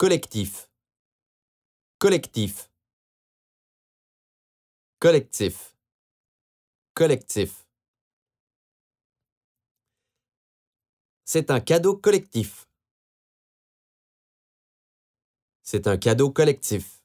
collectif, collectif, collectif, collectif. C'est un cadeau collectif. C'est un cadeau collectif.